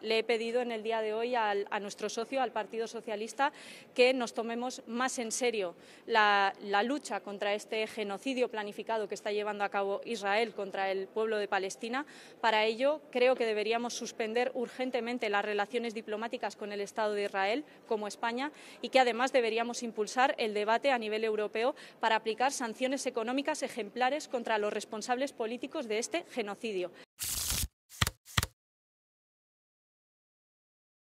le he pedido en el día de hoy a nuestro socio, al Partido Socialista, que nos tomemos más en serio la lucha contra este genocidio planificado que está llevando a cabo Israel contra el pueblo de Palestina. Para ello, creo que deberíamos suspender urgentemente las relaciones diplomáticas con el Estado de Israel, como España, y que además deberíamos impulsar el debate a nivel europeo para aplicar sanciones económicas ejemplares contra los responsables políticos de este genocidio.